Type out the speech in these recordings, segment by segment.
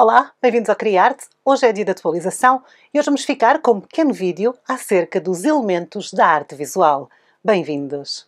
Olá, bem-vindos ao Criarte. Hoje é dia de atualização e hoje vamos ficar com um pequeno vídeo acerca dos elementos da arte visual. Bem-vindos!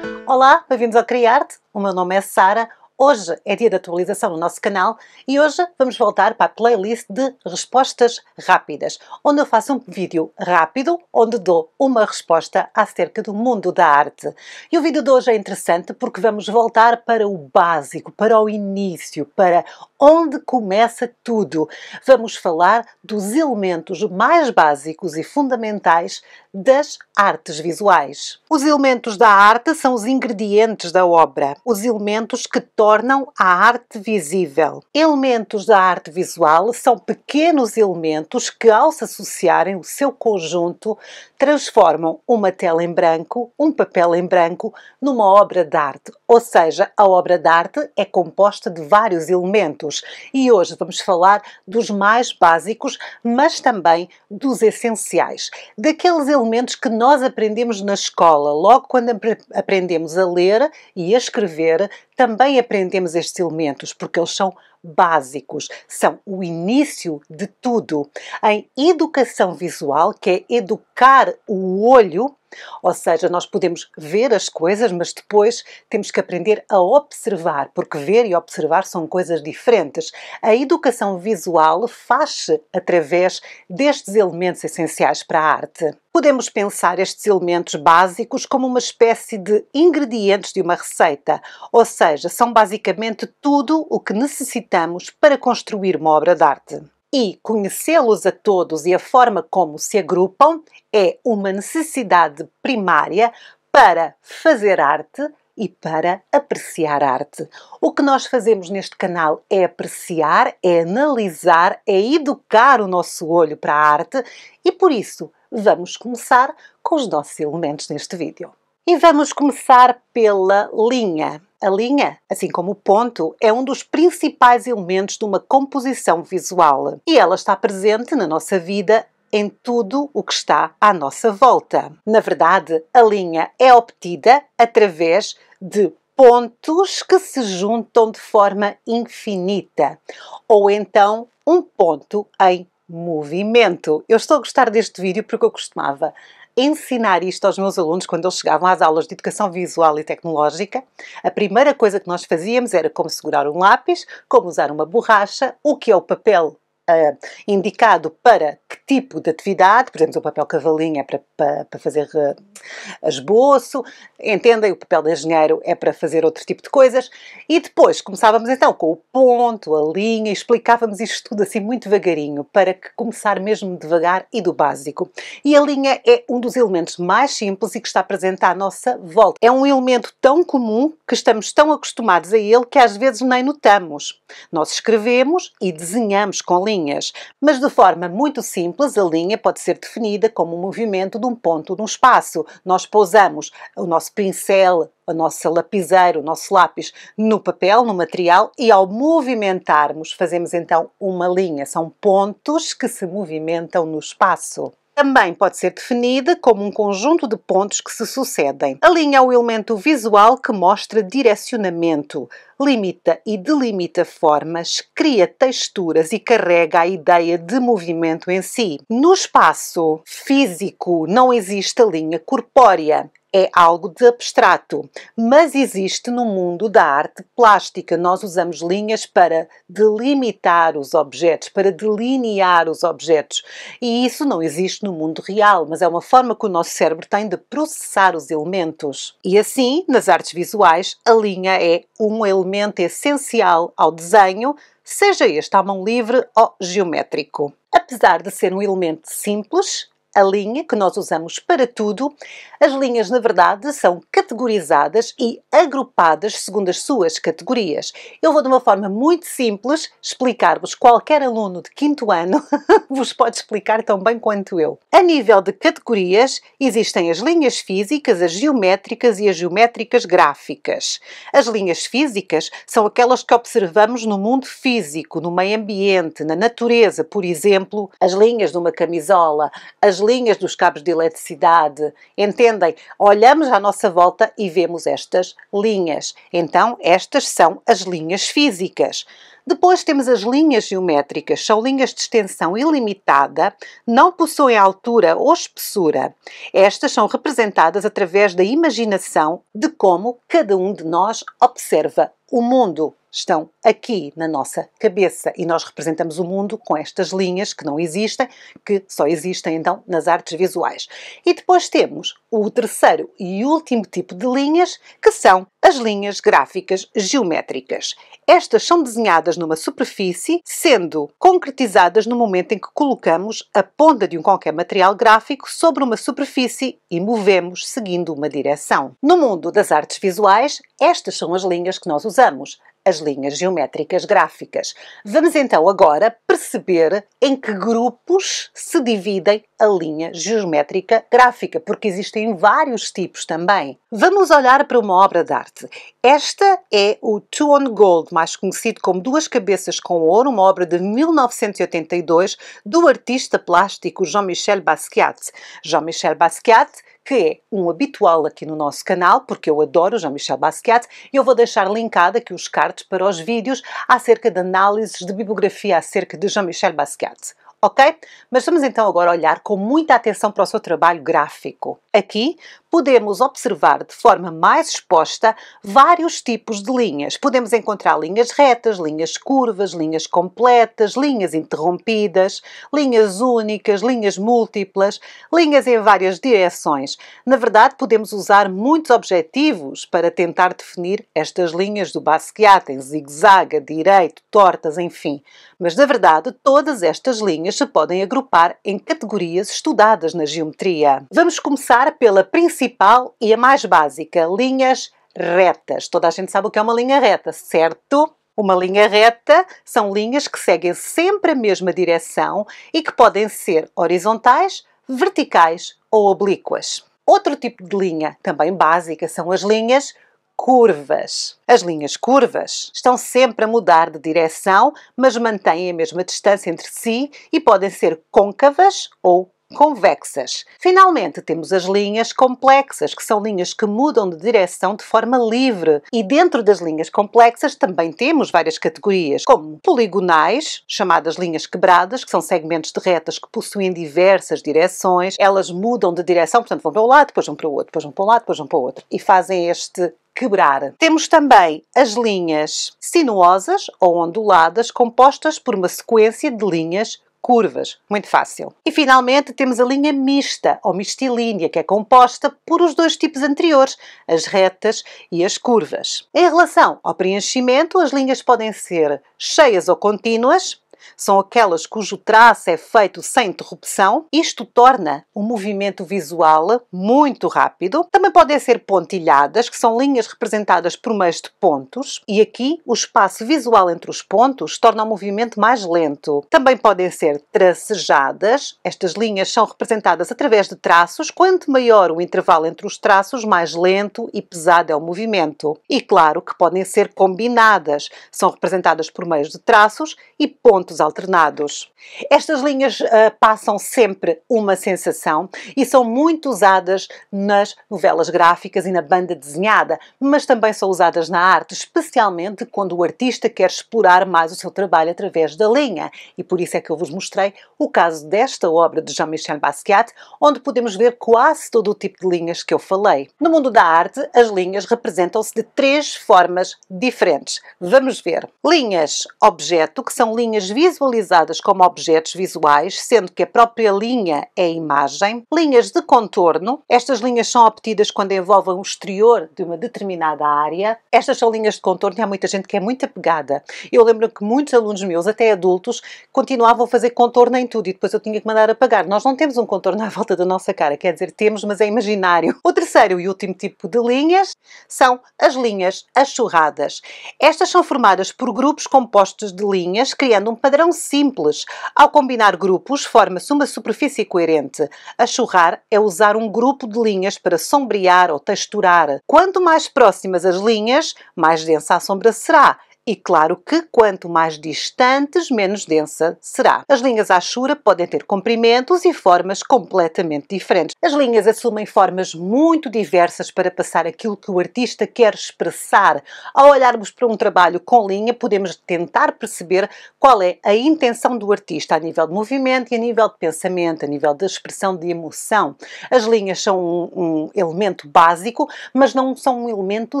Olá, bem-vindos ao Criarte. O meu nome é Sara. Hoje é dia de atualização no nosso canal e hoje vamos voltar para a playlist de respostas rápidas, onde eu faço um vídeo rápido onde dou uma resposta acerca do mundo da arte. E o vídeo de hoje é interessante porque vamos voltar para o básico, para o início, para onde começa tudo. Vamos falar dos elementos mais básicos e fundamentais das artes visuais. Os elementos da arte são os ingredientes da obra, os elementos que tornam a arte visível. Elementos da arte visual são pequenos elementos que, ao se associarem o seu conjunto, transformam uma tela em branco, um papel em branco, numa obra de arte. Ou seja, a obra de arte é composta de vários elementos. E hoje vamos falar dos mais básicos, mas também dos essenciais. Daqueles elementos que nós aprendemos na escola, logo quando aprendemos a ler e a escrever, também aprendemos estes elementos, porque eles são básicos, são o início de tudo. Em educação visual, que é educar o olho, ou seja, nós podemos ver as coisas, mas depois temos que aprender a observar, porque ver e observar são coisas diferentes. A educação visual faz-se através destes elementos essenciais para a arte. Podemos pensar estes elementos básicos como uma espécie de ingredientes de uma receita, ou seja, são basicamente tudo o que necessitamos para construir uma obra de arte e conhecê-los a todos e a forma como se agrupam é uma necessidade primária para fazer arte e para apreciar arte. O que nós fazemos neste canal é apreciar, é analisar, é educar o nosso olho para a arte e por isso vamos começar com os nossos elementos neste vídeo. E vamos começar pela linha. A linha, assim como o ponto, é um dos principais elementos de uma composição visual e ela está presente na nossa vida em tudo o que está à nossa volta. Na verdade, a linha é obtida através de pontos que se juntam de forma infinita, ou então um ponto em movimento. Eu estou a gostar deste vídeo porque eu costumava ensinar isto aos meus alunos quando eles chegavam às aulas de educação visual e tecnológica. A primeira coisa que nós fazíamos era como segurar um lápis, como usar uma borracha, o que é o papel uh, indicado para que tipo de atividade, por exemplo, o papel cavalinho é para, para, para fazer uh, esboço, entendem? O papel de engenheiro é para fazer outro tipo de coisas. E depois começávamos então com o ponto, a linha, explicávamos isto tudo assim muito devagarinho, para que começar mesmo devagar e do básico. E a linha é um dos elementos mais simples e que está presente à nossa volta. É um elemento tão comum que estamos tão acostumados a ele que às vezes nem notamos. Nós escrevemos e desenhamos com linha linhas, mas de forma muito simples, a linha pode ser definida como o um movimento de um ponto num espaço. Nós pousamos o nosso pincel, a nossa lapiseira, o nosso lápis no papel, no material e ao movimentarmos fazemos então uma linha. São pontos que se movimentam no espaço. Também pode ser definida como um conjunto de pontos que se sucedem. A linha é o elemento visual que mostra direcionamento, limita e delimita formas, cria texturas e carrega a ideia de movimento em si. No espaço físico não existe a linha corpórea é algo de abstrato, mas existe no mundo da arte plástica. Nós usamos linhas para delimitar os objetos, para delinear os objetos, e isso não existe no mundo real, mas é uma forma que o nosso cérebro tem de processar os elementos. E assim, nas artes visuais, a linha é um elemento essencial ao desenho, seja este à mão livre ou geométrico. Apesar de ser um elemento simples, a linha que nós usamos para tudo. As linhas, na verdade, são categorizadas e agrupadas segundo as suas categorias. Eu vou, de uma forma muito simples, explicar-vos. Qualquer aluno de quinto ano vos pode explicar tão bem quanto eu. A nível de categorias, existem as linhas físicas, as geométricas e as geométricas gráficas. As linhas físicas são aquelas que observamos no mundo físico, no meio ambiente, na natureza, por exemplo, as linhas de uma camisola, as linhas, dos cabos de eletricidade. Entendem? Olhamos à nossa volta e vemos estas linhas. Então, estas são as linhas físicas. Depois temos as linhas geométricas, são linhas de extensão ilimitada, não possuem altura ou espessura. Estas são representadas através da imaginação de como cada um de nós observa o mundo estão aqui na nossa cabeça e nós representamos o mundo com estas linhas que não existem, que só existem então nas artes visuais. E depois temos o terceiro e último tipo de linhas, que são as linhas gráficas geométricas. Estas são desenhadas numa superfície, sendo concretizadas no momento em que colocamos a ponta de um qualquer material gráfico sobre uma superfície e movemos seguindo uma direção. No mundo das artes visuais, estas são as linhas que nós usamos as linhas geométricas gráficas. Vamos então agora perceber em que grupos se dividem a linha geométrica gráfica, porque existem vários tipos também. Vamos olhar para uma obra de arte. Esta é o Two on Gold, mais conhecido como Duas Cabeças com Ouro, uma obra de 1982 do artista plástico Jean-Michel Basquiat. Jean-Michel Basquiat que é um habitual aqui no nosso canal, porque eu adoro Jean-Michel Basquiat, e eu vou deixar linkado aqui os cards para os vídeos acerca de análises de bibliografia acerca de Jean-Michel Basquiat. Ok? Mas vamos então agora olhar com muita atenção para o seu trabalho gráfico. Aqui podemos observar de forma mais exposta vários tipos de linhas. Podemos encontrar linhas retas, linhas curvas, linhas completas, linhas interrompidas, linhas únicas, linhas múltiplas, linhas em várias direções. Na verdade, podemos usar muitos objetivos para tentar definir estas linhas do Basquiat em zigue-zague, direito, tortas, enfim. Mas na verdade, todas estas linhas se podem agrupar em categorias estudadas na geometria. Vamos começar começar pela principal e a mais básica, linhas retas. Toda a gente sabe o que é uma linha reta, certo? Uma linha reta são linhas que seguem sempre a mesma direção e que podem ser horizontais, verticais ou oblíquas. Outro tipo de linha, também básica, são as linhas curvas. As linhas curvas estão sempre a mudar de direção, mas mantêm a mesma distância entre si e podem ser côncavas ou convexas. Finalmente, temos as linhas complexas, que são linhas que mudam de direção de forma livre. E dentro das linhas complexas também temos várias categorias, como poligonais, chamadas linhas quebradas, que são segmentos de retas que possuem diversas direções. Elas mudam de direção, portanto, vão para um lado, depois vão para o outro, depois vão para um lado, depois vão para o outro. E fazem este quebrar. Temos também as linhas sinuosas ou onduladas, compostas por uma sequência de linhas curvas, muito fácil. E finalmente temos a linha mista ou mistilínea, que é composta por os dois tipos anteriores, as retas e as curvas. Em relação ao preenchimento, as linhas podem ser cheias ou contínuas, são aquelas cujo traço é feito sem interrupção. Isto torna o movimento visual muito rápido. Também podem ser pontilhadas, que são linhas representadas por meios de pontos, e aqui o espaço visual entre os pontos torna o movimento mais lento. Também podem ser tracejadas, estas linhas são representadas através de traços, quanto maior o intervalo entre os traços, mais lento e pesado é o movimento. E claro que podem ser combinadas, são representadas por meios de traços e pontos alternados. Estas linhas uh, passam sempre uma sensação e são muito usadas nas novelas gráficas e na banda desenhada, mas também são usadas na arte, especialmente quando o artista quer explorar mais o seu trabalho através da linha. E por isso é que eu vos mostrei o caso desta obra de Jean-Michel Basquiat, onde podemos ver quase todo o tipo de linhas que eu falei. No mundo da arte, as linhas representam-se de três formas diferentes. Vamos ver. Linhas objeto, que são linhas visualizadas como objetos visuais, sendo que a própria linha é imagem. Linhas de contorno, estas linhas são obtidas quando envolvem o exterior de uma determinada área. Estas são linhas de contorno e há muita gente que é muito apegada. Eu lembro que muitos alunos meus, até adultos, continuavam a fazer contorno em tudo e depois eu tinha que mandar apagar. Nós não temos um contorno à volta da nossa cara, quer dizer, temos, mas é imaginário. O terceiro e último tipo de linhas são as linhas achurradas. Estas são formadas por grupos compostos de linhas, criando um padrão simples. Ao combinar grupos, forma-se uma superfície coerente. Achurrar é usar um grupo de linhas para sombrear ou texturar. Quanto mais próximas as linhas, mais densa a sombra será e claro que quanto mais distantes, menos densa será. As linhas à Ashura podem ter comprimentos e formas completamente diferentes. As linhas assumem formas muito diversas para passar aquilo que o artista quer expressar. Ao olharmos para um trabalho com linha, podemos tentar perceber qual é a intenção do artista a nível de movimento e a nível de pensamento, a nível da expressão de emoção. As linhas são um, um elemento básico, mas não são um elemento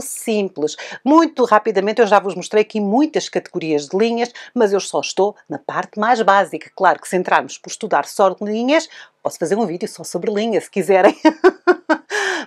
simples. Muito rapidamente eu já vos mostrei que aqui muitas categorias de linhas, mas eu só estou na parte mais básica. Claro que se entrarmos por estudar só linhas, posso fazer um vídeo só sobre linhas, se quiserem.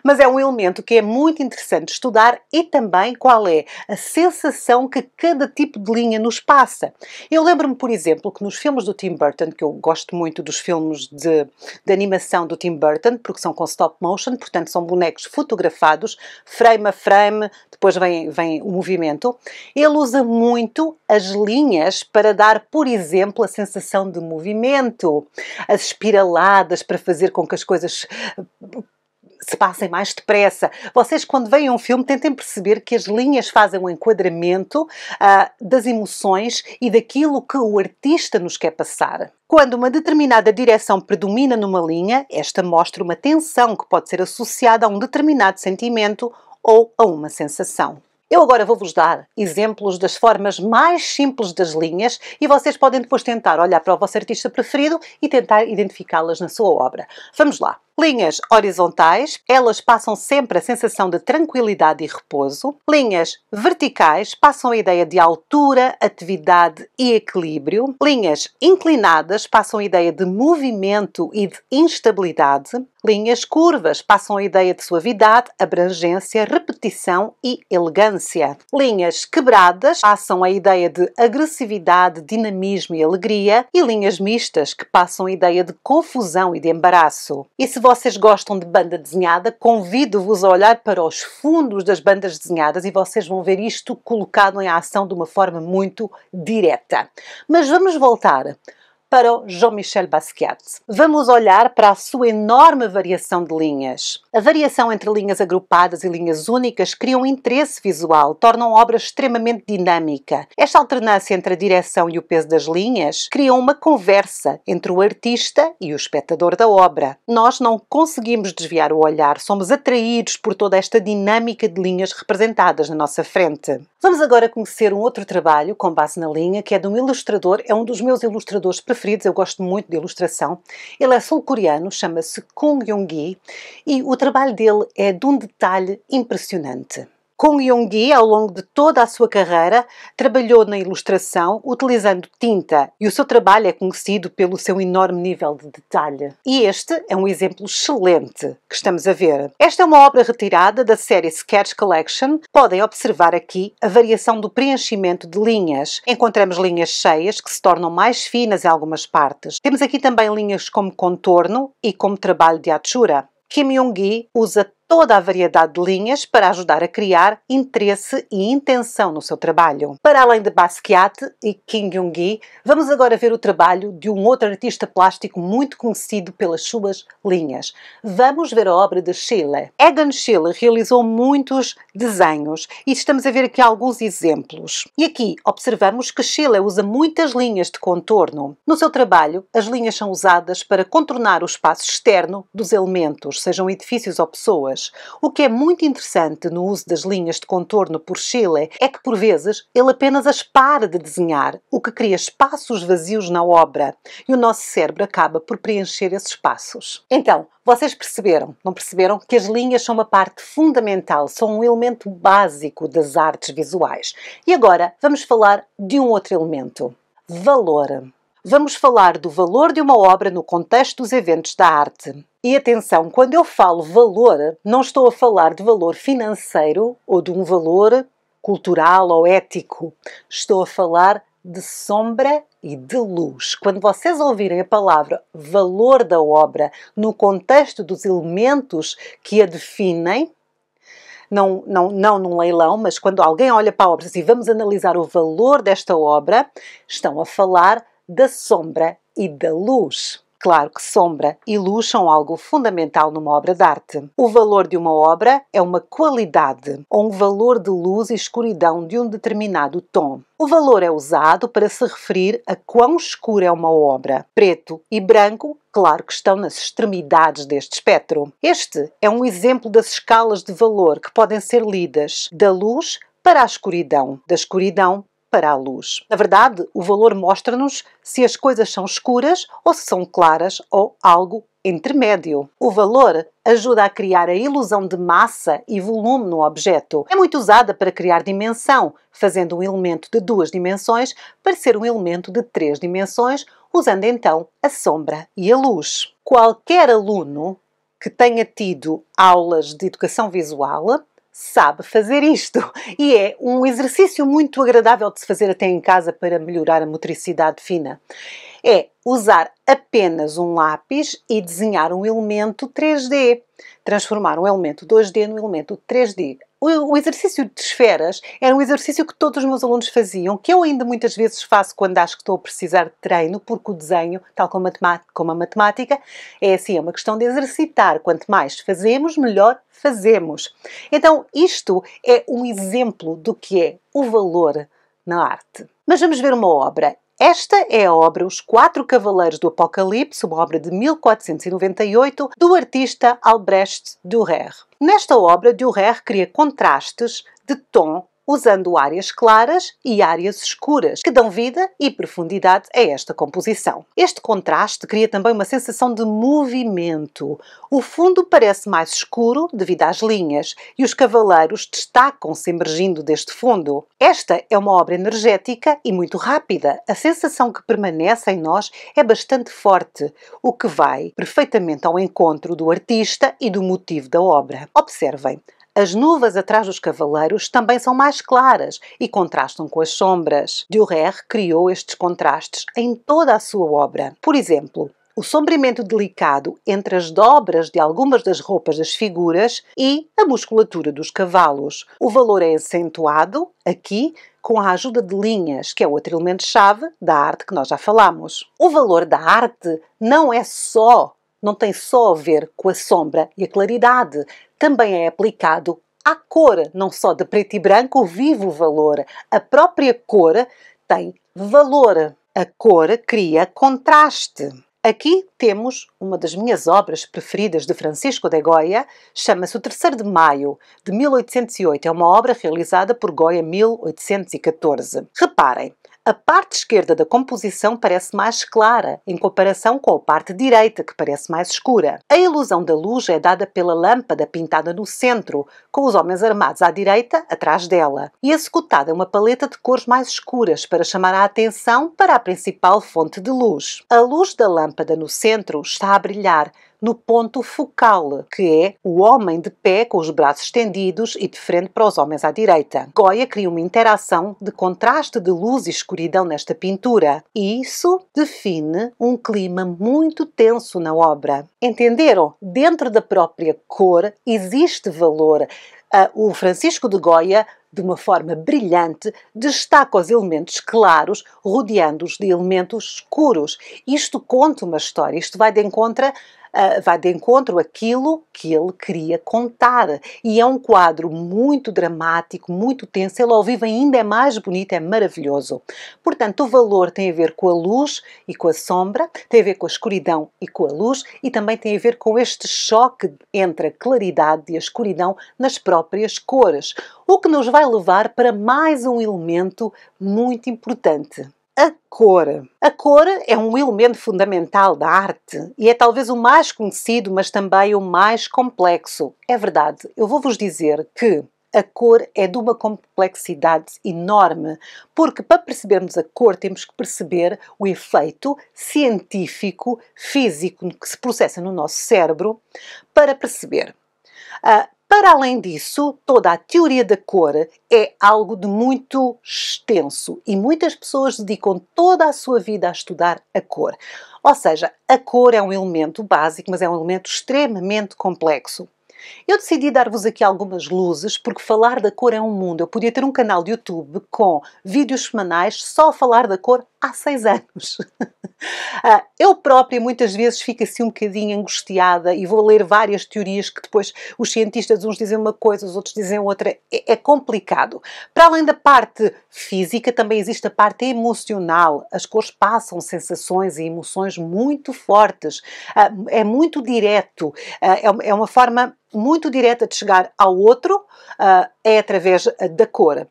mas é um elemento que é muito interessante estudar e também qual é a sensação que cada tipo de linha nos passa. Eu lembro-me, por exemplo, que nos filmes do Tim Burton, que eu gosto muito dos filmes de, de animação do Tim Burton, porque são com stop motion, portanto são bonecos fotografados, frame a frame, depois vem, vem o movimento, ele usa muito as linhas para dar, por exemplo, a sensação de movimento, as espiraladas para fazer com que as coisas se passem mais depressa. Vocês, quando veem um filme, tentem perceber que as linhas fazem um enquadramento uh, das emoções e daquilo que o artista nos quer passar. Quando uma determinada direção predomina numa linha, esta mostra uma tensão que pode ser associada a um determinado sentimento ou a uma sensação. Eu agora vou-vos dar exemplos das formas mais simples das linhas e vocês podem depois tentar olhar para o vosso artista preferido e tentar identificá-las na sua obra. Vamos lá! Linhas horizontais, elas passam sempre a sensação de tranquilidade e repouso. Linhas verticais passam a ideia de altura, atividade e equilíbrio. Linhas inclinadas passam a ideia de movimento e de instabilidade. Linhas curvas passam a ideia de suavidade, abrangência, repetição e elegância. Linhas quebradas passam a ideia de agressividade, dinamismo e alegria. E linhas mistas que passam a ideia de confusão e de embaraço. E se vocês gostam de banda desenhada, convido-vos a olhar para os fundos das bandas desenhadas e vocês vão ver isto colocado em ação de uma forma muito direta. Mas vamos voltar para o Jean-Michel Basquiat. Vamos olhar para a sua enorme variação de linhas. A variação entre linhas agrupadas e linhas únicas cria um interesse visual, torna a obra extremamente dinâmica. Esta alternância entre a direção e o peso das linhas cria uma conversa entre o artista e o espectador da obra. Nós não conseguimos desviar o olhar, somos atraídos por toda esta dinâmica de linhas representadas na nossa frente. Vamos agora conhecer um outro trabalho com base na linha, que é de um ilustrador, é um dos meus ilustradores preferidos, eu gosto muito de ilustração. Ele é sul-coreano, chama-se Kung Yong-gi e o trabalho dele é de um detalhe impressionante yong Gi, ao longo de toda a sua carreira, trabalhou na ilustração utilizando tinta e o seu trabalho é conhecido pelo seu enorme nível de detalhe. E este é um exemplo excelente que estamos a ver. Esta é uma obra retirada da série Sketch Collection. Podem observar aqui a variação do preenchimento de linhas. Encontramos linhas cheias que se tornam mais finas em algumas partes. Temos aqui também linhas como contorno e como trabalho de atura. Kim Yong-gi usa toda a variedade de linhas para ajudar a criar interesse e intenção no seu trabalho. Para além de Basquiat e Kim Jong-gi, vamos agora ver o trabalho de um outro artista plástico muito conhecido pelas suas linhas. Vamos ver a obra de Schiele. Egon Schiele realizou muitos desenhos e estamos a ver aqui alguns exemplos. E aqui observamos que Schiele usa muitas linhas de contorno. No seu trabalho, as linhas são usadas para contornar o espaço externo dos elementos, sejam edifícios ou pessoas linhas. O que é muito interessante no uso das linhas de contorno por Chile é que, por vezes, ele apenas as para de desenhar, o que cria espaços vazios na obra e o nosso cérebro acaba por preencher esses espaços. Então, vocês perceberam, não perceberam, que as linhas são uma parte fundamental, são um elemento básico das artes visuais. E agora vamos falar de um outro elemento: valor vamos falar do valor de uma obra no contexto dos eventos da arte. E atenção, quando eu falo valor, não estou a falar de valor financeiro ou de um valor cultural ou ético. Estou a falar de sombra e de luz. Quando vocês ouvirem a palavra valor da obra no contexto dos elementos que a definem, não, não, não num leilão, mas quando alguém olha para a obra e vamos analisar o valor desta obra, estão a falar da sombra e da luz. Claro que sombra e luz são algo fundamental numa obra de arte. O valor de uma obra é uma qualidade ou um valor de luz e escuridão de um determinado tom. O valor é usado para se referir a quão escura é uma obra. Preto e branco, claro que estão nas extremidades deste espectro. Este é um exemplo das escalas de valor que podem ser lidas da luz para a escuridão, da escuridão para a luz. Na verdade, o valor mostra-nos se as coisas são escuras ou se são claras ou algo intermédio. O valor ajuda a criar a ilusão de massa e volume no objeto. É muito usada para criar dimensão, fazendo um elemento de duas dimensões parecer um elemento de três dimensões, usando então a sombra e a luz. Qualquer aluno que tenha tido aulas de educação visual sabe fazer isto e é um exercício muito agradável de se fazer até em casa para melhorar a motricidade fina. É usar apenas um lápis e desenhar um elemento 3D, transformar um elemento 2D no elemento 3D o, exercício de esferas era um exercício que todos os meus alunos faziam, que eu ainda muitas vezes faço quando acho que estou a precisar de treino, porque o desenho, tal como a, como a matemática, é assim, é uma questão de exercitar. Quanto mais fazemos, melhor fazemos. Então, isto é um exemplo do que é o valor na arte. Mas vamos ver uma obra esta é a obra Os Quatro Cavaleiros do Apocalipse, uma obra de 1498 do artista Albrecht Dürer. Nesta obra, Dürer cria contrastes de tom usando áreas claras e áreas escuras, que dão vida e profundidade a esta composição. Este contraste cria também uma sensação de movimento. O fundo parece mais escuro devido às linhas e os cavaleiros destacam-se emergindo deste fundo. Esta é uma obra energética e muito rápida. A sensação que permanece em nós é bastante forte, o que vai perfeitamente ao encontro do artista e do motivo da obra. Observem, as nuvens atrás dos cavaleiros também são mais claras e contrastam com as sombras. Durer criou estes contrastes em toda a sua obra. Por exemplo, o sombreamento delicado entre as dobras de algumas das roupas das figuras e a musculatura dos cavalos. O valor é acentuado aqui com a ajuda de linhas, que é outro elemento-chave da arte que nós já falamos. O valor da arte não é só não tem só a ver com a sombra e a claridade, também é aplicado à cor, não só de preto e branco vive o valor. A própria cor tem valor. A cor cria contraste. Aqui temos uma das minhas obras preferidas de Francisco de Goya, chama-se O Terceiro de Maio, de 1808. É uma obra realizada por Goya em 1814. Reparem, a parte esquerda da composição parece mais clara, em comparação com a parte direita, que parece mais escura. A ilusão da luz é dada pela lâmpada pintada no centro, com os homens armados à direita, atrás dela, e executada uma paleta de cores mais escuras para chamar a atenção para a principal fonte de luz. A luz da lâmpada no centro está a brilhar, no ponto focal, que é o homem de pé com os braços estendidos e de frente para os homens à direita. Goya cria uma interação de contraste de luz e escuridão nesta pintura e isso define um clima muito tenso na obra. Entenderam? Dentro da própria cor existe valor. Ah, o Francisco de Goya de uma forma brilhante, destaca os elementos claros, rodeando-os de elementos escuros. Isto conta uma história, isto vai de encontro ah, vai de encontro aquilo que ele queria contar. E é um quadro muito dramático, muito tenso. Ele ao vivo ainda é mais bonito, é maravilhoso. Portanto, o valor tem a ver com a luz e com a sombra, tem a ver com a escuridão e com a luz e também tem a ver com este choque entre a claridade e a escuridão nas próprias cores. O que nos vai levar para mais um elemento muito importante a cor. A cor é um elemento fundamental da arte e é talvez o mais conhecido, mas também o mais complexo. É verdade, eu vou-vos dizer que a cor é de uma complexidade enorme, porque para percebermos a cor temos que perceber o efeito científico, físico que se processa no nosso cérebro para perceber. Uh, para além disso, toda a teoria da cor é algo de muito extenso e muitas pessoas dedicam toda a sua vida a estudar a cor. Ou seja, a cor é um elemento básico, mas é um elemento extremamente complexo. Eu decidi dar-vos aqui algumas luzes porque falar da cor é um mundo. Eu podia ter um canal de YouTube com vídeos semanais só a falar da cor há seis anos. Ah, eu própria muitas vezes fico assim um bocadinho angustiada e vou ler várias teorias que depois os cientistas uns dizem uma coisa, os outros dizem outra. É, é complicado. Para além da parte física, também existe a parte emocional. As cores passam sensações e emoções muito fortes. Ah, é muito direto. Ah, é, é uma forma muito direta de chegar ao outro é através da cor.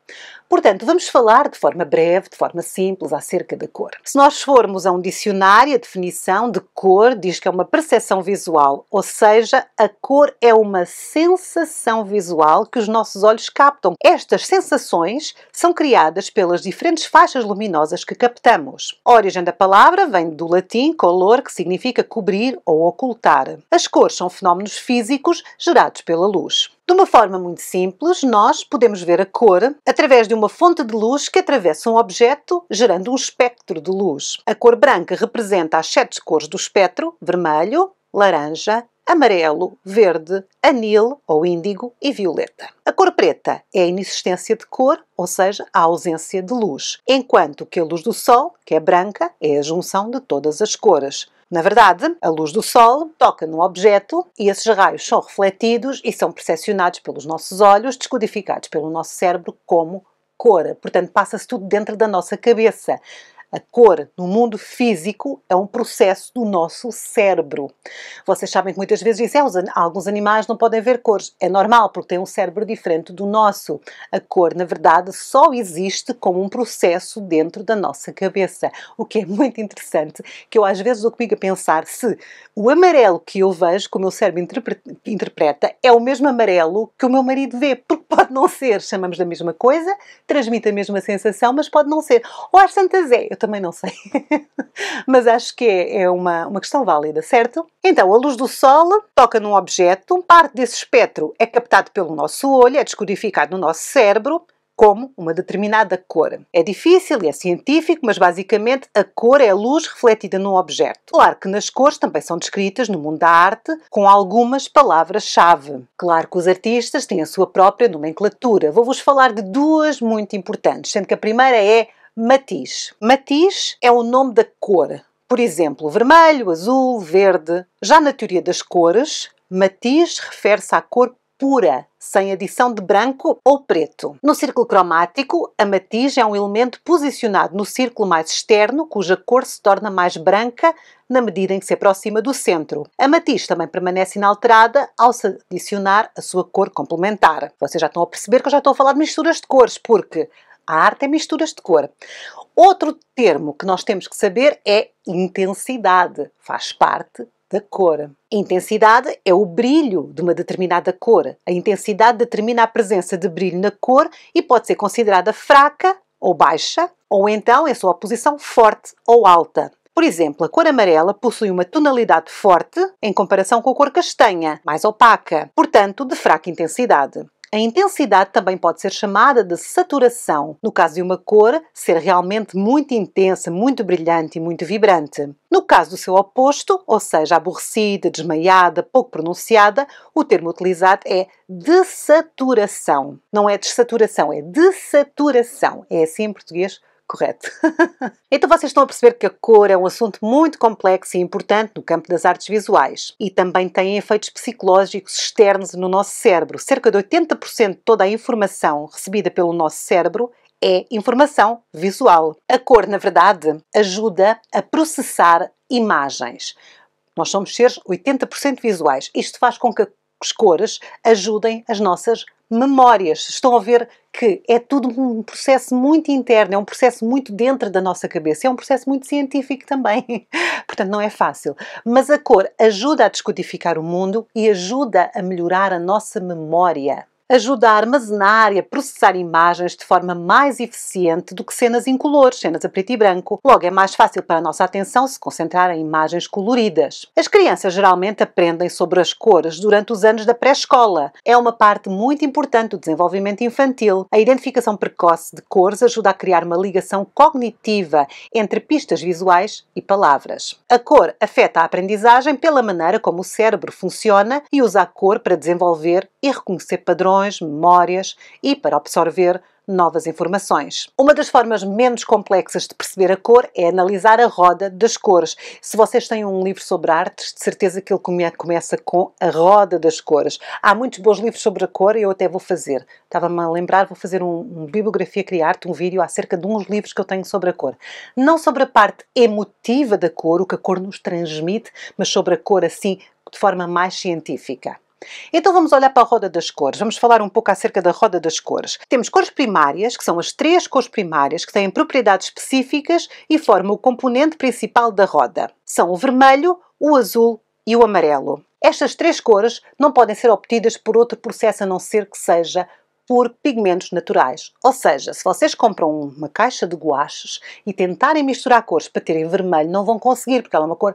Portanto, vamos falar de forma breve, de forma simples, acerca da cor. Se nós formos a um dicionário, a definição de cor diz que é uma percepção visual, ou seja, a cor é uma sensação visual que os nossos olhos captam. Estas sensações são criadas pelas diferentes faixas luminosas que captamos. A origem da palavra vem do latim color, que significa cobrir ou ocultar. As cores são fenómenos físicos gerados pela luz. De uma forma muito simples, nós podemos ver a cor através de uma fonte de luz que atravessa um objeto, gerando um espectro de luz. A cor branca representa as sete cores do espectro: vermelho, laranja, amarelo, verde, anil ou índigo e violeta. A cor preta é a inexistência de cor, ou seja, a ausência de luz, enquanto que a luz do sol, que é branca, é a junção de todas as cores. Na verdade, a luz do Sol toca no objeto e esses raios são refletidos e são percepcionados pelos nossos olhos, descodificados pelo nosso cérebro como cor. Portanto, passa-se tudo dentro da nossa cabeça. A cor no mundo físico é um processo do nosso cérebro. Vocês sabem que muitas vezes dizem que ah, alguns animais não podem ver cores. É normal, porque têm um cérebro diferente do nosso. A cor, na verdade, só existe como um processo dentro da nossa cabeça. O que é muito interessante, que eu às vezes dou comigo a pensar se o amarelo que eu vejo, que o meu cérebro interpreta, é o mesmo amarelo que o meu marido vê pode não ser. Chamamos da mesma coisa, transmite a mesma sensação, mas pode não ser. Ou às tantas é, eu também não sei. mas acho que é, é uma, uma questão válida, certo? Então, a luz do sol toca num objeto, parte desse espectro é captado pelo nosso olho, é descodificado no nosso cérebro, como uma determinada cor. É difícil e é científico, mas basicamente a cor é a luz refletida num objeto. Claro que nas cores também são descritas no mundo da arte com algumas palavras-chave. Claro que os artistas têm a sua própria nomenclatura. Vou-vos falar de duas muito importantes, sendo que a primeira é matiz. Matiz é o nome da cor. Por exemplo, vermelho, azul, verde. Já na teoria das cores, matiz refere-se à cor pura, sem adição de branco ou preto. No círculo cromático, a matiz é um elemento posicionado no círculo mais externo, cuja cor se torna mais branca na medida em que se aproxima do centro. A matiz também permanece inalterada ao se adicionar a sua cor complementar. Vocês já estão a perceber que eu já estou a falar de misturas de cores, porque a arte é misturas de cor. Outro termo que nós temos que saber é intensidade. Faz parte da cor. intensidade é o brilho de uma determinada cor. A intensidade determina a presença de brilho na cor e pode ser considerada fraca ou baixa, ou então em é sua posição forte ou alta. Por exemplo, a cor amarela possui uma tonalidade forte em comparação com a cor castanha, mais opaca, portanto de fraca intensidade. A intensidade também pode ser chamada de saturação, no caso de uma cor ser realmente muito intensa, muito brilhante e muito vibrante. No caso do seu oposto, ou seja, aborrecida, desmaiada, pouco pronunciada, o termo utilizado é desaturação. Não é desaturação, é desaturação. É assim em português correto. então vocês estão a perceber que a cor é um assunto muito complexo e importante no campo das artes visuais e também tem efeitos psicológicos externos no nosso cérebro. Cerca de 80% de toda a informação recebida pelo nosso cérebro é informação visual. A cor, na verdade, ajuda a processar imagens. Nós somos seres 80% visuais. Isto faz com que as cores ajudem as nossas memórias. Estão a ver que é tudo um processo muito interno, é um processo muito dentro da nossa cabeça, é um processo muito científico também. Portanto, não é fácil. Mas a cor ajuda a descodificar o mundo e ajuda a melhorar a nossa memória ajuda a armazenar e a processar imagens de forma mais eficiente do que cenas incolores, cenas a preto e branco. Logo, é mais fácil para a nossa atenção se concentrar em imagens coloridas. As crianças geralmente aprendem sobre as cores durante os anos da pré-escola. É uma parte muito importante do desenvolvimento infantil. A identificação precoce de cores ajuda a criar uma ligação cognitiva entre pistas visuais e palavras. A cor afeta a aprendizagem pela maneira como o cérebro funciona e usa a cor para desenvolver e reconhecer padrões memórias e para absorver novas informações. Uma das formas menos complexas de perceber a cor é analisar a roda das cores. Se vocês têm um livro sobre artes, de certeza que ele começa com a roda das cores. Há muitos bons livros sobre a cor e eu até vou fazer. Estava-me a lembrar, vou fazer um, um bibliografia criar-te, um vídeo acerca de uns livros que eu tenho sobre a cor. Não sobre a parte emotiva da cor, o que a cor nos transmite, mas sobre a cor assim, de forma mais científica. Então vamos olhar para a roda das cores. Vamos falar um pouco acerca da roda das cores. Temos cores primárias, que são as três cores primárias que têm propriedades específicas e formam o componente principal da roda. São o vermelho, o azul e o amarelo. Estas três cores não podem ser obtidas por outro processo a não ser que seja por pigmentos naturais. Ou seja, se vocês compram uma caixa de guaches e tentarem misturar cores para terem vermelho, não vão conseguir, porque ela é uma cor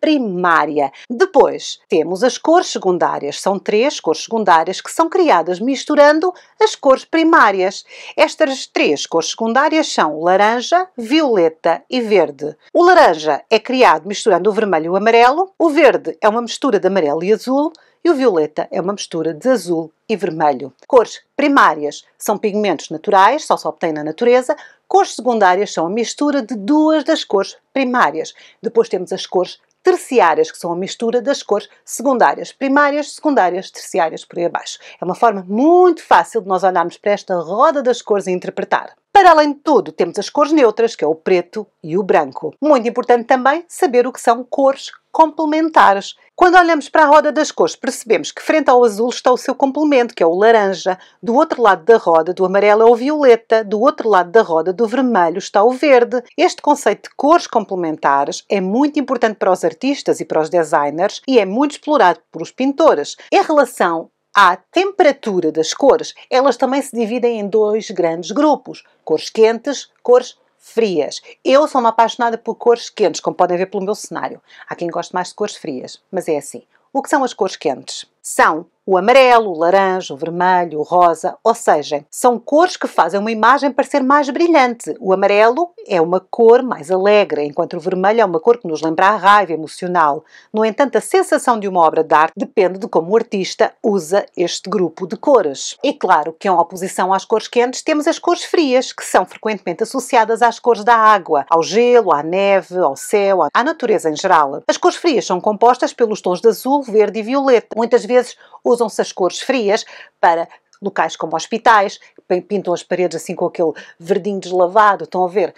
primária. Depois temos as cores secundárias. São três cores secundárias que são criadas misturando as cores primárias. Estas três cores secundárias são laranja, violeta e verde. O laranja é criado misturando o vermelho e o amarelo, o verde é uma mistura de amarelo e azul e o violeta é uma mistura de azul e vermelho. Cores primárias são pigmentos naturais, só se obtém na natureza. Cores secundárias são a mistura de duas das cores primárias. Depois temos as cores terciárias, que são a mistura das cores secundárias, primárias, secundárias, terciárias por aí abaixo. É uma forma muito fácil de nós olharmos para esta roda das cores e interpretar. Para além de tudo, temos as cores neutras, que é o preto e o branco. Muito importante também saber o que são cores complementares. Quando olhamos para a roda das cores, percebemos que frente ao azul está o seu complemento, que é o laranja, do outro lado da roda, do amarelo, é o violeta, do outro lado da roda, do vermelho, está o verde. Este conceito de cores complementares é muito importante para os artistas e para os designers e é muito explorado pelos pintores. Em relação à temperatura das cores, elas também se dividem em dois grandes grupos: cores quentes, cores frias. Eu sou uma apaixonada por cores quentes, como podem ver pelo meu cenário. Há quem goste mais de cores frias, mas é assim. O que são as cores quentes? São o amarelo, o laranja, o vermelho, o rosa, ou seja, são cores que fazem uma imagem parecer mais brilhante. O amarelo é uma cor mais alegre, enquanto o vermelho é uma cor que nos lembra a raiva emocional. No entanto, a sensação de uma obra de arte depende de como o artista usa este grupo de cores. E claro que, em oposição às cores quentes, temos as cores frias, que são frequentemente associadas às cores da água, ao gelo, à neve, ao céu, à natureza em geral. As cores frias são compostas pelos tons de azul, verde e violeta. Muitas vezes usam-se as cores frias para locais como hospitais, pintam as paredes assim com aquele verdinho deslavado, estão a ver?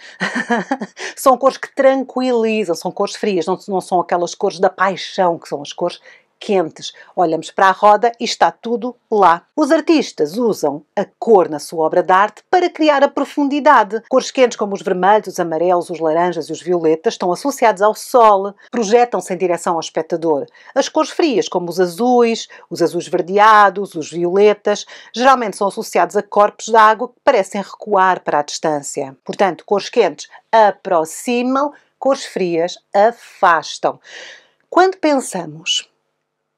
são cores que tranquilizam, são cores frias, não, não são aquelas cores da paixão, que são as cores quentes. Olhamos para a roda e está tudo lá. Os artistas usam a cor na sua obra de arte para criar a profundidade. Cores quentes como os vermelhos, os amarelos, os laranjas e os violetas estão associados ao sol, projetam-se em direção ao espectador. As cores frias, como os azuis, os azuis verdeados, os violetas, geralmente são associados a corpos de água que parecem recuar para a distância. Portanto, cores quentes aproximam, cores frias afastam. Quando pensamos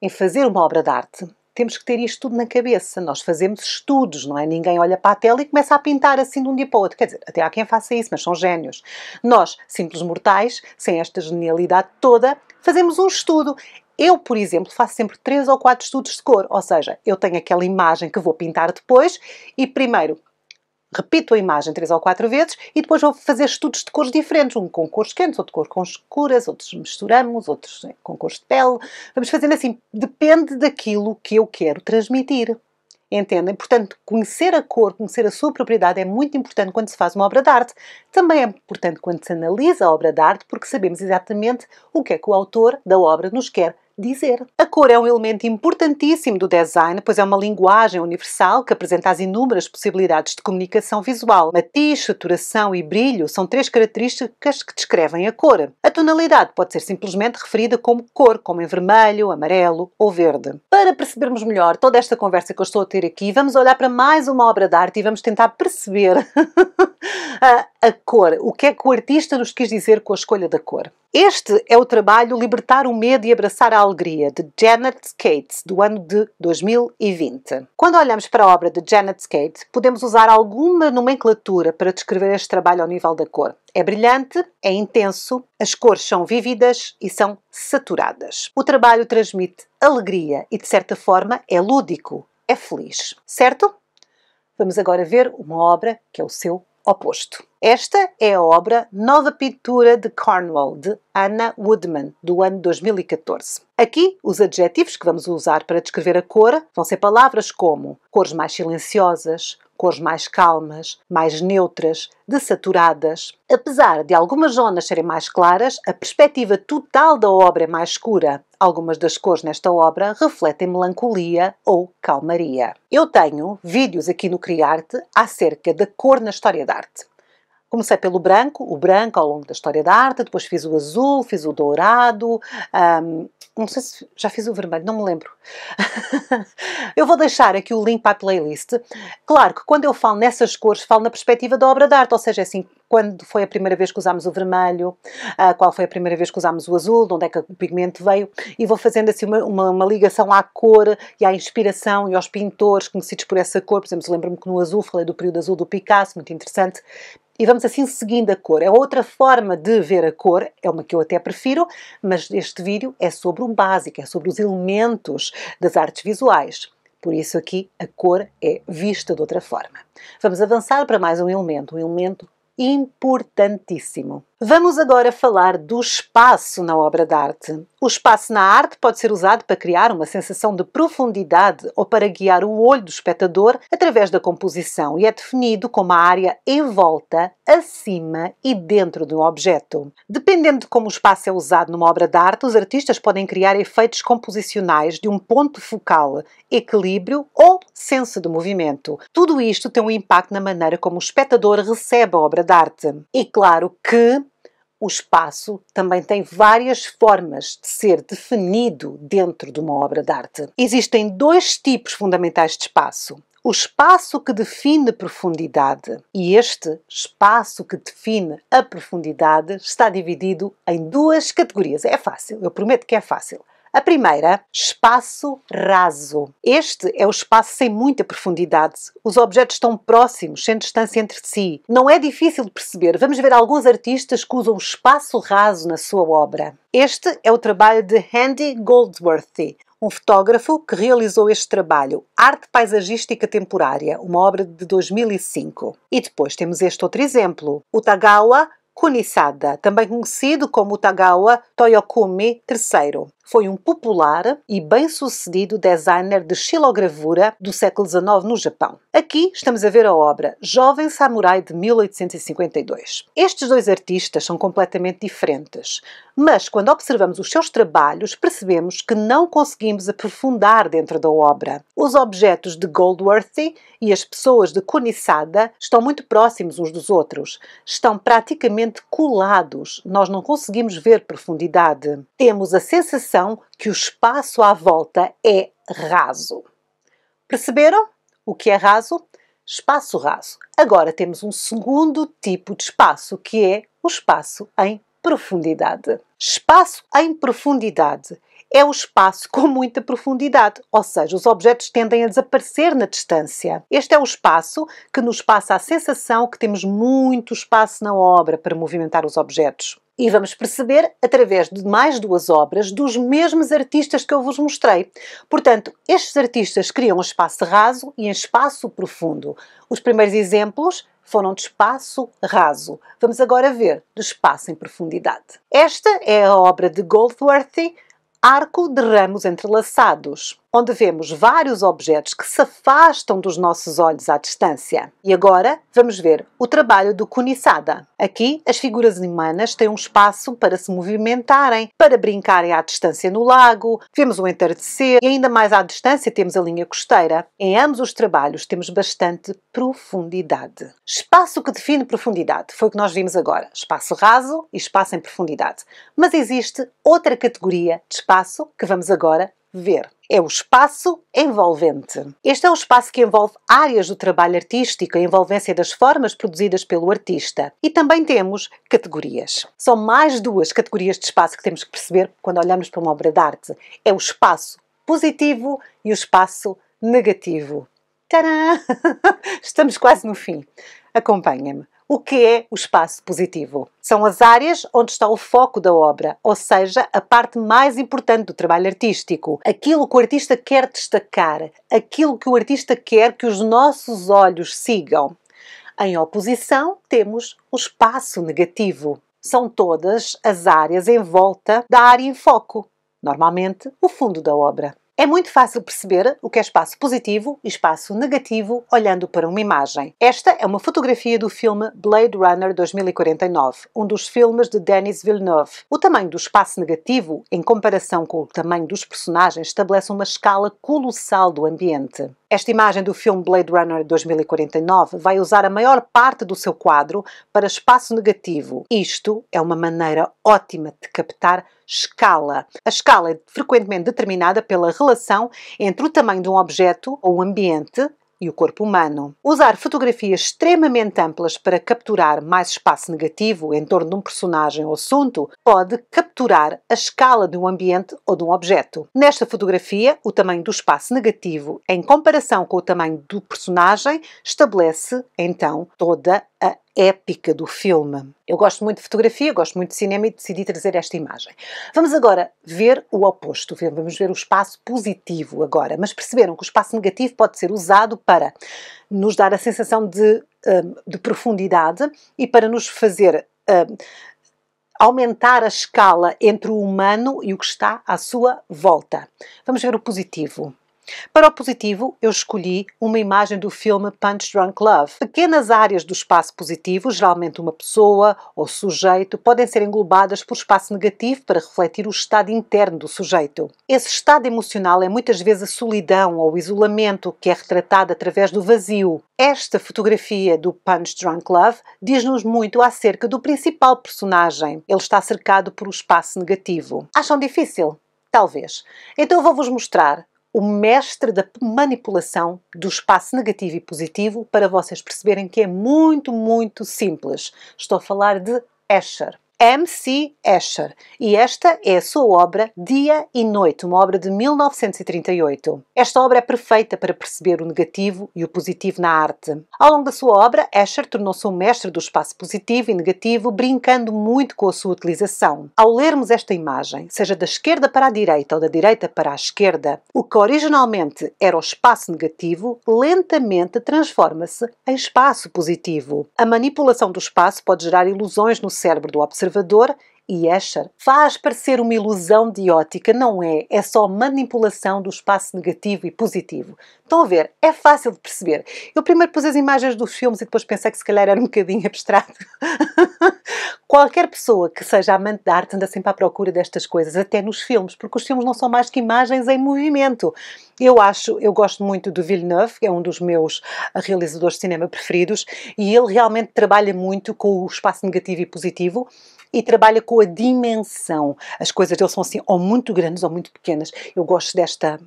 em fazer uma obra de arte, temos que ter isto tudo na cabeça. Nós fazemos estudos, não é? Ninguém olha para a tela e começa a pintar assim de um dia para o outro. Quer dizer, até há quem faça isso, mas são génios. Nós, simples mortais, sem esta genialidade toda, fazemos um estudo. Eu, por exemplo, faço sempre três ou quatro estudos de cor, ou seja, eu tenho aquela imagem que vou pintar depois e primeiro repito a imagem três ou quatro vezes e depois vou fazer estudos de cores diferentes, um com cores quentes, outro com cores escuras, outros misturamos, outros com cores de pele. Vamos fazendo assim, depende daquilo que eu quero transmitir. Entendem? Portanto, conhecer a cor, conhecer a sua propriedade é muito importante quando se faz uma obra de arte. Também é importante quando se analisa a obra de arte, porque sabemos exatamente o que é que o autor da obra nos quer dizer. A cor é um elemento importantíssimo do design, pois é uma linguagem universal que apresenta as inúmeras possibilidades de comunicação visual. Matiz, saturação e brilho são três características que descrevem a cor. A tonalidade pode ser simplesmente referida como cor, como em vermelho, amarelo ou verde. Para percebermos melhor toda esta conversa que eu estou a ter aqui, vamos olhar para mais uma obra de arte e vamos tentar perceber a, a cor, o que é que o artista nos quis dizer com a escolha da cor. Este é o trabalho Libertar o Medo e Abraçar a Alegria, de Janet Cates, do ano de 2020. Quando olhamos para a obra de Janet Cates, podemos usar alguma nomenclatura para descrever este trabalho ao nível da cor. É brilhante, é intenso, as cores são vívidas e são saturadas. O trabalho transmite alegria e, de certa forma, é lúdico, é feliz. Certo? Vamos agora ver uma obra que é o seu oposto. Esta é a obra Nova Pintura de Cornwall, de Anna Woodman, do ano 2014. Aqui, os adjetivos que vamos usar para descrever a cor vão ser palavras como cores mais silenciosas, cores mais calmas, mais neutras, desaturadas. Apesar de algumas zonas serem mais claras, a perspectiva total da obra é mais escura. Algumas das cores nesta obra refletem melancolia ou calmaria. Eu tenho vídeos aqui no Criarte acerca da cor na história da arte. Comecei pelo branco, o branco ao longo da história da arte, depois fiz o azul, fiz o dourado, um, não sei se já fiz o vermelho, não me lembro. eu vou deixar aqui o link para a playlist. Claro que quando eu falo nessas cores, falo na perspectiva da obra de arte, ou seja, é assim, quando foi a primeira vez que usámos o vermelho, uh, qual foi a primeira vez que usámos o azul, de onde é que o pigmento veio, e vou fazendo assim uma, uma, uma ligação à cor e à inspiração e aos pintores conhecidos por essa cor. Por exemplo, lembro-me que no azul falei do período azul do Picasso, muito interessante, e vamos assim seguindo a cor. É outra forma de ver a cor, é uma que eu até prefiro, mas este vídeo é sobre o básico, é sobre os elementos das artes visuais. Por isso aqui a cor é vista de outra forma. Vamos avançar para mais um elemento, um elemento importantíssimo. Vamos agora falar do espaço na obra de arte. O espaço na arte pode ser usado para criar uma sensação de profundidade ou para guiar o olho do espectador através da composição e é definido como a área em volta, acima e dentro de um objeto. Dependendo de como o espaço é usado numa obra de arte, os artistas podem criar efeitos composicionais de um ponto focal, equilíbrio ou senso de movimento. Tudo isto tem um impacto na maneira como o espectador recebe a obra de arte. E claro que o espaço também tem várias formas de ser definido dentro de uma obra de arte. Existem dois tipos fundamentais de espaço. O espaço que define profundidade e este espaço que define a profundidade está dividido em duas categorias. É fácil, eu prometo que é fácil. A primeira, espaço raso. Este é o espaço sem muita profundidade. Os objetos estão próximos, sem distância entre si. Não é difícil de perceber. Vamos ver alguns artistas que usam o espaço raso na sua obra. Este é o trabalho de Andy Goldsworthy, um fotógrafo que realizou este trabalho, Arte Paisagística Temporária, uma obra de 2005. E depois temos este outro exemplo, o Tagawa Kunisada, também conhecido como Tagawa Toyokumi III foi um popular e bem-sucedido designer de xilogravura do século XIX no Japão. Aqui estamos a ver a obra Jovem Samurai de 1852. Estes dois artistas são completamente diferentes, mas quando observamos os seus trabalhos, percebemos que não conseguimos aprofundar dentro da obra. Os objetos de Goldworthy e as pessoas de Kunisada estão muito próximos uns dos outros, estão praticamente colados, nós não conseguimos ver profundidade. Temos a sensação então que o espaço à volta é raso. Perceberam o que é raso? Espaço raso. Agora temos um segundo tipo de espaço que é o espaço em profundidade. Espaço em profundidade é o espaço com muita profundidade, ou seja, os objetos tendem a desaparecer na distância. Este é o espaço que nos passa a sensação que temos muito espaço na obra para movimentar os objetos. E vamos perceber através de mais duas obras dos mesmos artistas que eu vos mostrei. Portanto, estes artistas criam um espaço raso e um espaço profundo. Os primeiros exemplos foram de espaço raso. Vamos agora ver do espaço em profundidade. Esta é a obra de Goldsworthy, Arco de Ramos Entrelaçados onde vemos vários objetos que se afastam dos nossos olhos à distância. E agora vamos ver o trabalho do Kunisada. Aqui, as figuras humanas têm um espaço para se movimentarem, para brincarem à distância no lago, vemos o entardecer e ainda mais à distância temos a linha costeira. Em ambos os trabalhos temos bastante profundidade. Espaço que define profundidade foi o que nós vimos agora. Espaço raso e espaço em profundidade. Mas existe outra categoria de espaço que vamos agora ver. É o espaço envolvente. Este é um espaço que envolve áreas do trabalho artístico, a envolvência das formas produzidas pelo artista. E também temos categorias. São mais duas categorias de espaço que temos que perceber quando olhamos para uma obra de arte: é o espaço positivo e o espaço negativo. Tcharam! Estamos quase no fim. Acompanha-me o que é o espaço positivo. São as áreas onde está o foco da obra, ou seja, a parte mais importante do trabalho artístico, aquilo que o artista quer destacar, aquilo que o artista quer que os nossos olhos sigam. Em oposição, temos o espaço negativo. São todas as áreas em volta da área em foco, normalmente o fundo da obra. É muito fácil perceber o que é espaço positivo e espaço negativo olhando para uma imagem. Esta é uma fotografia do filme Blade Runner 2049, um dos filmes de Denis Villeneuve. O tamanho do espaço negativo, em comparação com o tamanho dos personagens, estabelece uma escala colossal do ambiente. Esta imagem do filme Blade Runner 2049 vai usar a maior parte do seu quadro para espaço negativo. Isto é uma maneira ótima de captar escala. A escala é frequentemente determinada pela relação entre o tamanho de um objeto ou um ambiente e o corpo humano. Usar fotografias extremamente amplas para capturar mais espaço negativo em torno de um personagem ou assunto pode capturar a escala de um ambiente ou de um objeto. Nesta fotografia, o tamanho do espaço negativo em comparação com o tamanho do personagem estabelece então toda a épica do filme. Eu gosto muito de fotografia, gosto muito de cinema e decidi trazer esta imagem. Vamos agora ver o oposto, vamos ver o espaço positivo agora. Mas perceberam que o espaço negativo pode ser usado para nos dar a sensação de, hum, de profundidade e para nos fazer hum, aumentar a escala entre o humano e o que está à sua volta. Vamos ver o positivo. Para o positivo, eu escolhi uma imagem do filme Punch Drunk Love. Pequenas áreas do espaço positivo, geralmente uma pessoa ou sujeito, podem ser englobadas por espaço negativo para refletir o estado interno do sujeito. Esse estado emocional é muitas vezes a solidão ou o isolamento, que é retratado através do vazio. Esta fotografia do Punch Drunk Love diz-nos muito acerca do principal personagem. Ele está cercado por um espaço negativo. Acham difícil? Talvez. Então vou-vos mostrar o mestre da manipulação do espaço negativo e positivo para vocês perceberem que é muito, muito simples. Estou a falar de Escher. M.C. Escher, e esta é a sua obra Dia e Noite, uma obra de 1938. Esta obra é perfeita para perceber o negativo e o positivo na arte. Ao longo da sua obra, Escher tornou-se um mestre do espaço positivo e negativo, brincando muito com a sua utilização. Ao lermos esta imagem, seja da esquerda para a direita ou da direita para a esquerda, o que originalmente era o espaço negativo lentamente transforma-se em espaço positivo. A manipulação do espaço pode gerar ilusões no cérebro do observador e Escher faz parecer uma ilusão de ótica, não é? É só manipulação do espaço negativo e positivo. Estão a ver? É fácil de perceber. Eu primeiro pus as imagens dos filmes e depois pensei que se calhar era um bocadinho abstrato. Qualquer pessoa que seja amante da arte anda sempre à procura destas coisas, até nos filmes, porque os filmes não são mais que imagens em movimento. Eu acho, eu gosto muito do Villeneuve, que é um dos meus ah, realizadores de cinema preferidos, e ele realmente trabalha muito com o espaço negativo e positivo e trabalha com a dimensão. As coisas dele são assim, ou muito grandes ou muito pequenas. Eu gosto desta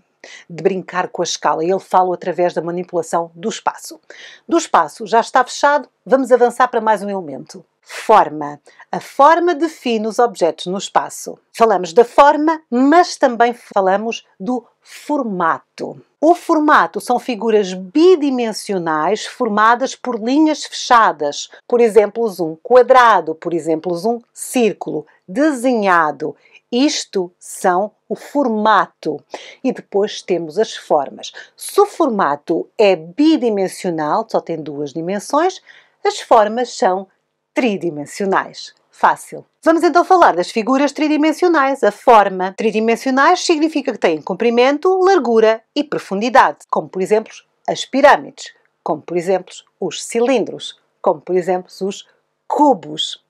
de brincar com a escala. Ele fala através da manipulação do espaço. Do espaço já está fechado, vamos avançar para mais um elemento. Forma. A forma define os objetos no espaço. Falamos da forma, mas também falamos do formato. O formato são figuras bidimensionais formadas por linhas fechadas, por exemplo, um quadrado, por exemplo, um círculo, desenhado. Isto são o formato. E depois temos as formas. Se o formato é bidimensional, só tem duas dimensões, as formas são tridimensionais fácil. Vamos então falar das figuras tridimensionais. A forma tridimensionais significa que têm comprimento, largura e profundidade, como por exemplo as pirâmides, como por exemplo os cilindros, como por exemplo os cubos.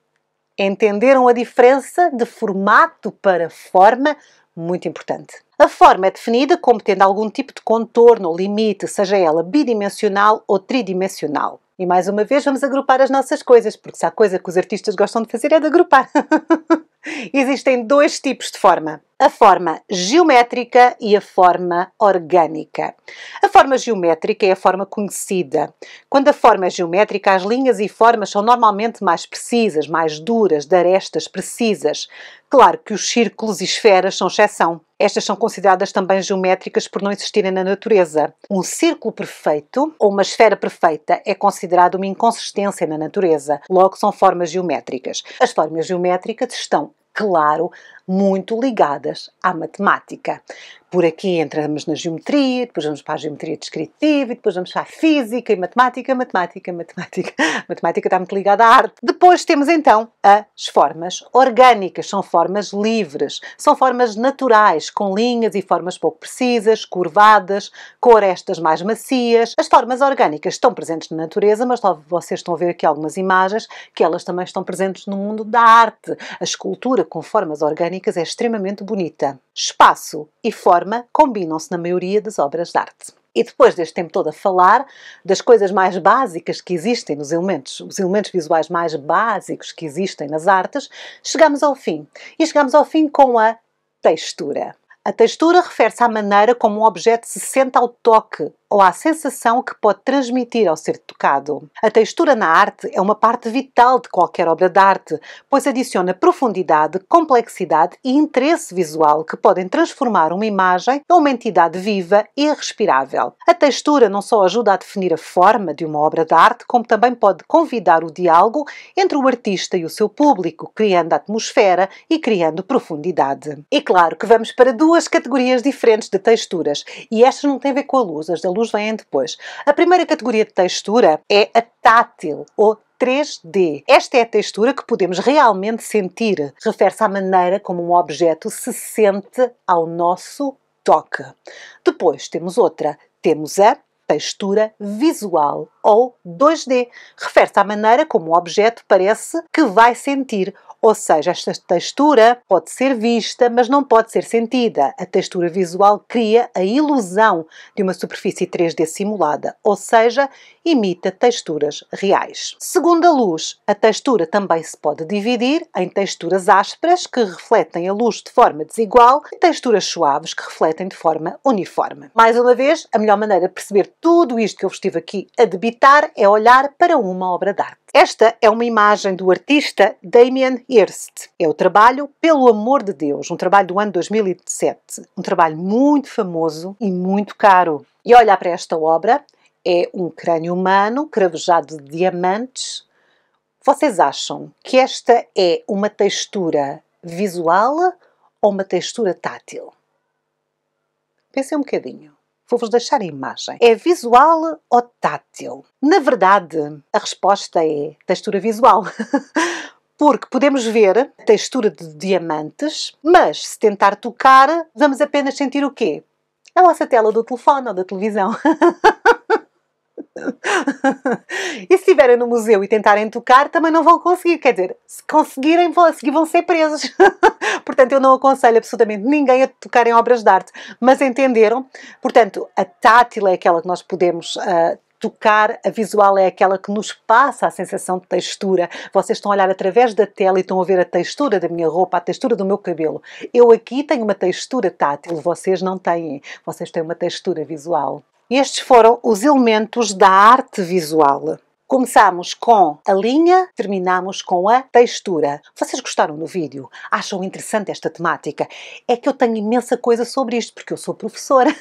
Entenderam a diferença de formato para forma? Muito importante. A forma é definida como tendo algum tipo de contorno ou limite, seja ela bidimensional ou tridimensional. E mais uma vez vamos agrupar as nossas coisas, porque se há coisa que os artistas gostam de fazer é de agrupar. Existem dois tipos de forma: a forma geométrica e a forma orgânica. A forma geométrica é a forma conhecida. Quando a forma é geométrica, as linhas e formas são normalmente mais precisas, mais duras, de arestas precisas. Claro que os círculos e esferas são exceção. Estas são consideradas também geométricas por não existirem na natureza. Um círculo perfeito ou uma esfera perfeita é considerado uma inconsistência na natureza, logo são formas geométricas. As formas geométricas estão claro, muito ligadas à matemática. Por aqui entramos na geometria, depois vamos para a geometria descritiva, e depois vamos para a física e matemática, matemática, matemática. A matemática está muito ligada à arte. Depois temos então as formas orgânicas, são formas livres, são formas naturais, com linhas e formas pouco precisas, curvadas, com arestas mais macias. As formas orgânicas estão presentes na natureza, mas vocês estão a ver aqui algumas imagens que elas também estão presentes no mundo da arte. A escultura com formas orgânicas é extremamente bonita. Espaço e forma combinam-se na maioria das obras de arte. E depois deste tempo todo a falar das coisas mais básicas que existem nos elementos, os elementos visuais mais básicos que existem nas artes, chegamos ao fim. E chegamos ao fim com a textura. A textura refere-se à maneira como um objeto se sente ao toque, ou à sensação que pode transmitir ao ser tocado. A textura na arte é uma parte vital de qualquer obra de arte, pois adiciona profundidade, complexidade e interesse visual que podem transformar uma imagem numa entidade viva e respirável. A textura não só ajuda a definir a forma de uma obra de arte, como também pode convidar o diálogo entre o artista e o seu público, criando atmosfera e criando profundidade. E claro que vamos para duas categorias diferentes de texturas, e estas não têm a ver com a luz, as da luz vêm depois. A primeira categoria de textura é a tátil ou 3D. Esta é a textura que podemos realmente sentir. Refere-se à maneira como um objeto se sente ao nosso toque. Depois temos outra. Temos a textura visual ou 2D. Refere-se à maneira como um objeto parece que vai sentir ou seja, esta textura pode ser vista, mas não pode ser sentida. A textura visual cria a ilusão de uma superfície 3D simulada, ou seja, imita texturas reais. Segundo a luz, a textura também se pode dividir em texturas ásperas, que refletem a luz de forma desigual, e texturas suaves, que refletem de forma uniforme. Mais uma vez, a melhor maneira de perceber tudo isto que eu vos estive aqui a debitar é olhar para uma obra de arte. Esta é uma imagem do artista Damien Hirst. É o trabalho Pelo Amor de Deus, um trabalho do ano 2007. Um trabalho muito famoso e muito caro. E olhar para esta obra, é um crânio humano cravejado de diamantes. Vocês acham que esta é uma textura visual ou uma textura tátil? Pensem um bocadinho. Vou-vos deixar a imagem. É visual ou tátil? Na verdade, a resposta é textura visual. porque podemos ver a textura de diamantes, mas se tentar tocar, vamos apenas sentir o quê? A nossa tela do telefone ou da televisão. e se estiverem no museu e tentarem tocar, também não vão conseguir. Quer dizer, se conseguirem, vão, seguir vão ser presos. Portanto, eu não aconselho absolutamente ninguém a tocar em obras de arte. Mas entenderam? Portanto, a tátil é aquela que nós podemos uh, tocar, a visual é aquela que nos passa a sensação de textura. Vocês estão a olhar através da tela e estão a ver a textura da minha roupa, a textura do meu cabelo. Eu aqui tenho uma textura tátil, vocês não têm. Vocês têm uma textura visual. Estes foram os elementos da arte visual. Começamos com a linha, terminamos com a textura. Vocês gostaram do vídeo? Acham interessante esta temática? É que eu tenho imensa coisa sobre isto, porque eu sou professora.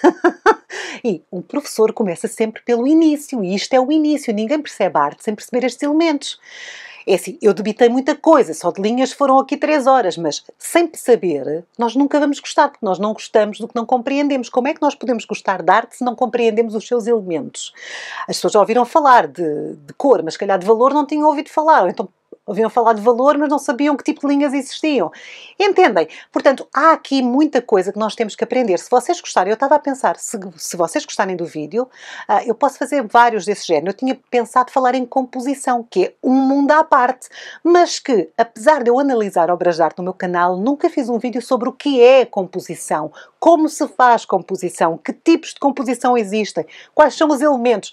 e um professor começa sempre pelo início, e isto é o início. Ninguém percebe a arte sem perceber estes elementos. É assim, eu debitei muita coisa, só de linhas foram aqui três horas, mas sem saber, nós nunca vamos gostar, porque nós não gostamos do que não compreendemos. Como é que nós podemos gostar de arte se não compreendemos os seus elementos? As pessoas já ouviram falar de, de cor, mas se calhar de valor não tinham ouvido falar, então Ouviam falar de valor, mas não sabiam que tipo de linhas existiam. Entendem? Portanto, há aqui muita coisa que nós temos que aprender. Se vocês gostarem, eu estava a pensar, se, se vocês gostarem do vídeo, uh, eu posso fazer vários desse género. Eu tinha pensado falar em composição, que é um mundo à parte, mas que, apesar de eu analisar obras de arte no meu canal, nunca fiz um vídeo sobre o que é composição, como se faz composição, que tipos de composição existem, quais são os elementos.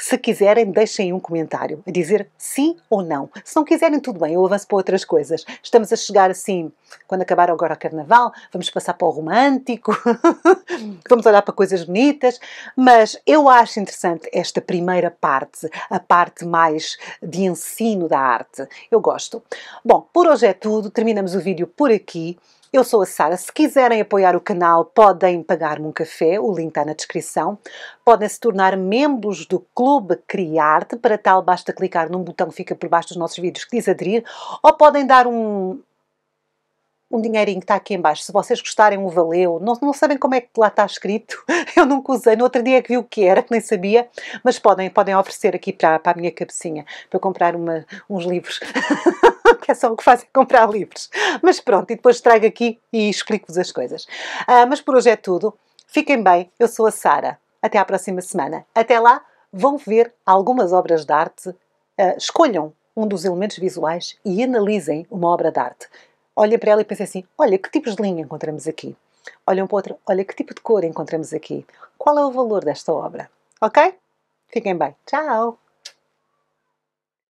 Se quiserem, deixem um comentário a dizer sim ou não. Se não quiserem, tudo bem, eu avanço para outras coisas. Estamos a chegar assim, quando acabar agora o carnaval, vamos passar para o romântico, vamos olhar para coisas bonitas, mas eu acho interessante esta primeira parte, a parte mais de ensino da arte. Eu gosto. Bom, por hoje é tudo, terminamos o vídeo por aqui. Eu sou a Sara. Se quiserem apoiar o canal, podem pagar-me um café, o link está na descrição. Podem se tornar membros do Clube Criarte. Para tal, basta clicar num botão que fica por baixo dos nossos vídeos que diz aderir. Ou podem dar um, um dinheirinho que está aqui embaixo. Se vocês gostarem, um valeu. Não, não sabem como é que lá está escrito. Eu nunca usei. No outro dia é que vi o que era, que nem sabia. Mas podem, podem oferecer aqui para, para a minha cabecinha, para comprar uma, uns livros. que é só o que fazem comprar livros. Mas pronto, e depois trago aqui e explico-vos as coisas. Ah, mas por hoje é tudo. Fiquem bem, eu sou a Sara. Até à próxima semana. Até lá, vão ver algumas obras de arte. Ah, escolham um dos elementos visuais e analisem uma obra de arte. Olhem para ela e pensem assim: olha, que tipos de linha encontramos aqui? Olham para outra: olha, que tipo de cor encontramos aqui? Qual é o valor desta obra? Ok? Fiquem bem. Tchau!